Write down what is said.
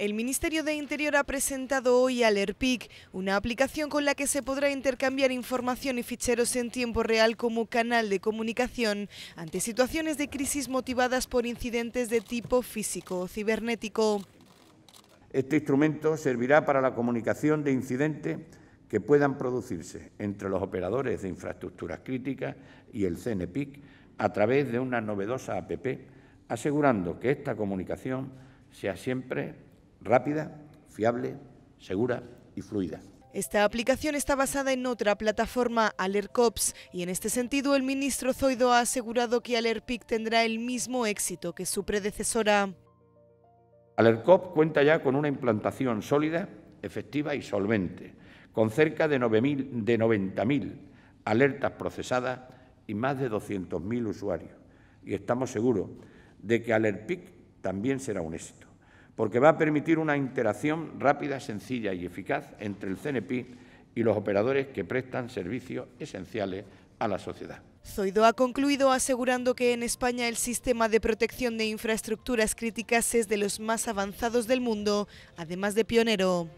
El Ministerio de Interior ha presentado hoy Alerpic, una aplicación con la que se podrá intercambiar información y ficheros en tiempo real como canal de comunicación ante situaciones de crisis motivadas por incidentes de tipo físico o cibernético. Este instrumento servirá para la comunicación de incidentes que puedan producirse entre los operadores de infraestructuras críticas y el CNPIC a través de una novedosa APP, asegurando que esta comunicación sea siempre rápida, fiable, segura y fluida. Esta aplicación está basada en otra plataforma, AlerCops, y en este sentido el ministro Zoido ha asegurado que AlerPIC tendrá el mismo éxito que su predecesora. AlerCops cuenta ya con una implantación sólida, efectiva y solvente, con cerca de, 90.000 alertas procesadas y más de 200.000 usuarios. Y estamos seguros de que AlerPIC también será un éxito porque va a permitir una interacción rápida, sencilla y eficaz entre el CNP y los operadores que prestan servicios esenciales a la sociedad. Zoido ha concluido asegurando que en España el sistema de protección de infraestructuras críticas es de los más avanzados del mundo, además de pionero.